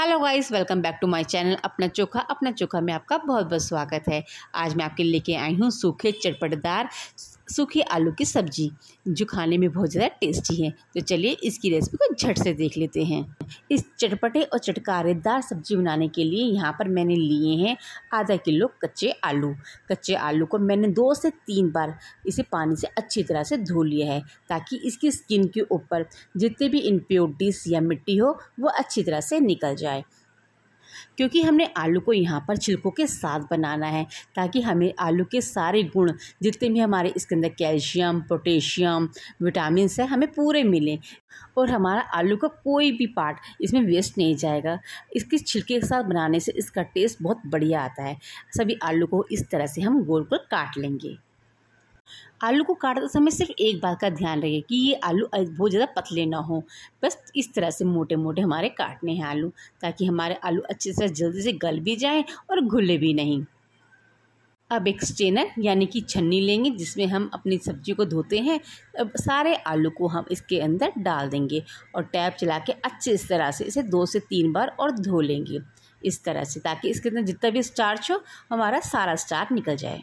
hello guys welcome back to my channel Apna Chokha अपना चोखा में आपका बहुत बहुत स्वागत है आज मैं आपके लेके आई हूँ सूखे चटपटदार सूखे आलू की सब्ज़ी जो खाने में बहुत ज़्यादा टेस्टी है तो चलिए इसकी रेसिपी को झट से देख लेते हैं इस चटपटे और चटकारेदार सब्ज़ी बनाने के लिए यहाँ पर मैंने लिए हैं आधा किलो कच्चे आलू कच्चे आलू को मैंने दो से तीन बार इसे पानी से अच्छी तरह से धो लिया है ताकि इसकी स्किन के ऊपर जितने भी इम्प्योरिटीज़ या मिट्टी हो वो अच्छी तरह से निकल जाए क्योंकि हमने आलू को यहाँ पर छिलकों के साथ बनाना है ताकि हमें आलू के सारे गुण जितने भी हमारे इसके अंदर कैल्शियम पोटेशियम विटामिन है हमें पूरे मिलें और हमारा आलू का कोई भी पार्ट इसमें वेस्ट नहीं जाएगा इसके छिलके के साथ बनाने से इसका टेस्ट बहुत बढ़िया आता है सभी आलू को इस तरह से हम गोल गोल काट लेंगे आलू को काटते समय सिर्फ एक बात का ध्यान रखिए कि ये आलू बहुत ज़्यादा पतले ना हो बस इस तरह से मोटे मोटे हमारे काटने हैं आलू ताकि हमारे आलू अच्छे से जल्दी से गल भी जाएं और घुले भी नहीं अब एक स्टेनर यानी कि छन्नी लेंगे जिसमें हम अपनी सब्जी को धोते हैं अब सारे आलू को हम इसके अंदर डाल देंगे और टैप चला के अच्छे इस तरह से इसे दो से तीन बार और धो लेंगे इस तरह से ताकि इसके अंदर जितना भी स्टार्च हो हमारा सारा स्टार्च निकल जाए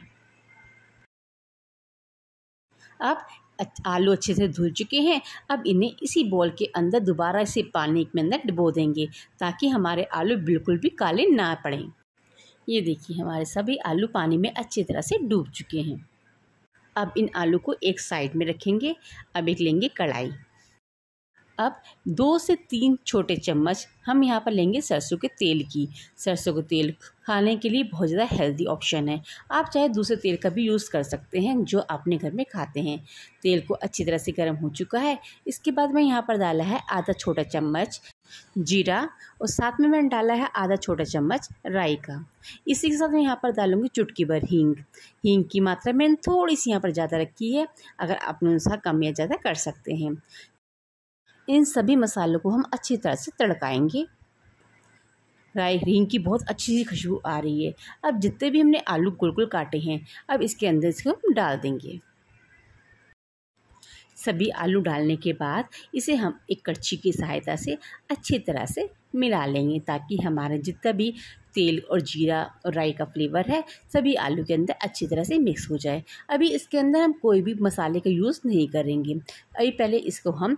अब आलू अच्छे से धुल चुके हैं अब इन्हें इसी बॉल के अंदर दोबारा इसे पानी के अंदर डुबो देंगे ताकि हमारे आलू बिल्कुल भी काले ना पड़ें ये देखिए हमारे सभी आलू पानी में अच्छी तरह से डूब चुके हैं अब इन आलू को एक साइड में रखेंगे अब एक लेंगे कढ़ाई अब दो से तीन छोटे चम्मच हम यहाँ पर लेंगे सरसों के तेल की सरसों का तेल खाने के लिए बहुत ज़्यादा हेल्दी ऑप्शन है आप चाहे दूसरे तेल का भी यूज़ कर सकते हैं जो अपने घर में खाते हैं तेल को अच्छी तरह से गर्म हो चुका है इसके बाद मैं यहाँ पर डाला है आधा छोटा चम्मच जीरा और साथ में मैंने डाला है आधा छोटा चम्मच राई का इसी के साथ मैं यहाँ पर डालूंगी चुटकी भर हींग हींग की मात्रा मैंने थोड़ी सी यहाँ पर ज़्यादा रखी है अगर अपने अनुसार कम या ज़्यादा कर सकते हैं इन सभी मसालों को हम अच्छी तरह से तड़काएंगे राई रिंग की बहुत अच्छी सी खुशबू आ रही है अब जितने भी हमने आलू गोल गोल काटे हैं अब इसके अंदर इसको हम डाल देंगे सभी आलू डालने के बाद इसे हम एक कड़छी की सहायता से अच्छी तरह से मिला लेंगे ताकि हमारा जितना भी तेल और जीरा और राई का फ्लेवर है सभी आलू के अंदर अच्छी तरह से मिक्स हो जाए अभी इसके अंदर हम कोई भी मसाले का यूज़ नहीं करेंगे अभी पहले इसको हम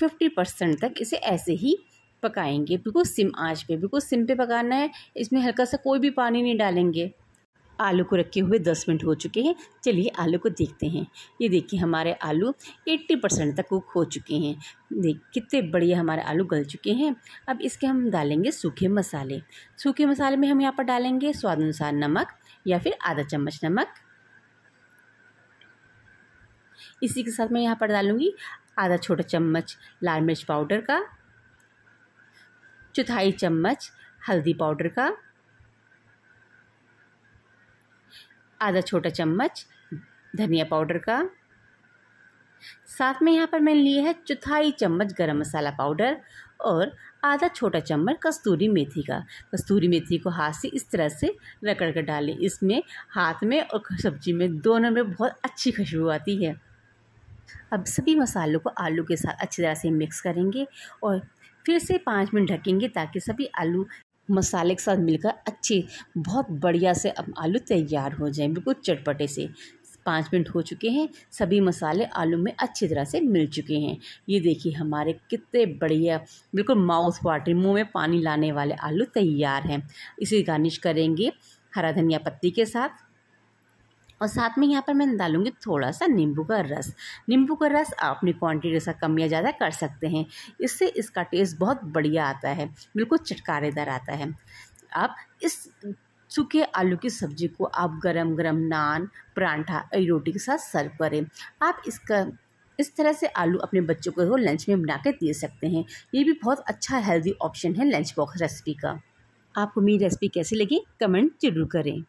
फिफ्टी परसेंट तक इसे ऐसे ही पकाएंगे बिल्कुल सिम आंच पे बिल्कुल सिम पे पकाना है इसमें हल्का सा कोई भी पानी नहीं डालेंगे आलू को रखे हुए दस मिनट हो चुके हैं चलिए आलू को देखते हैं ये देखिए हमारे आलू एट्टी परसेंट तक कुक हो चुके हैं देख कितने बढ़िया हमारे आलू गल चुके हैं अब इसके हम डालेंगे सूखे मसाले सूखे मसाले में हम यहाँ पर डालेंगे स्वाद अनुसार नमक या फिर आधा चम्मच नमक इसी के साथ मैं यहाँ पर डालूँगी आधा छोटा चम्मच लाल मिर्च पाउडर का चौथाई चम्मच हल्दी पाउडर का आधा छोटा चम्मच धनिया पाउडर का साथ में यहाँ पर मैंने लिया है चौथाई चम्मच गरम मसाला पाउडर और आधा छोटा चम्मच कस्तूरी मेथी का कस्तूरी मेथी को हाथ से इस तरह से रगड़ कर डालें इसमें हाथ में और सब्जी में दोनों में बहुत अच्छी खुशबू आती है अब सभी मसालों को आलू के साथ अच्छी तरह से मिक्स करेंगे और फिर से पाँच मिनट ढकेंगे ताकि सभी आलू मसाले के साथ मिलकर अच्छे बहुत बढ़िया से अब आलू तैयार हो जाएं बिल्कुल चटपटे से पाँच मिनट हो चुके हैं सभी मसाले आलू में अच्छी तरह से मिल चुके हैं ये देखिए हमारे कितने बढ़िया बिल्कुल माउथ वाटर मुंह में पानी लाने वाले आलू तैयार हैं इसे गार्निश करेंगे हरा धनिया पत्ती के साथ और साथ में यहाँ पर मैं डालूँगी थोड़ा सा नींबू का रस नींबू का रस आप अपनी क्वान्टिटी के साथ कम या ज़्यादा कर सकते हैं इससे इसका टेस्ट बहुत बढ़िया आता है बिल्कुल चटकारेदार आता है आप इस सूखे आलू की सब्ज़ी को आप गरम गरम नान परांठा या रोटी के साथ सर्व करें आप इसका इस तरह से आलू अपने बच्चों को लंच में बना के दे सकते हैं ये भी बहुत अच्छा हेल्दी ऑप्शन है लंच बॉक्स रेसिपी का आपको मेरी रेसिपी कैसी लगी कमेंट जरूर करें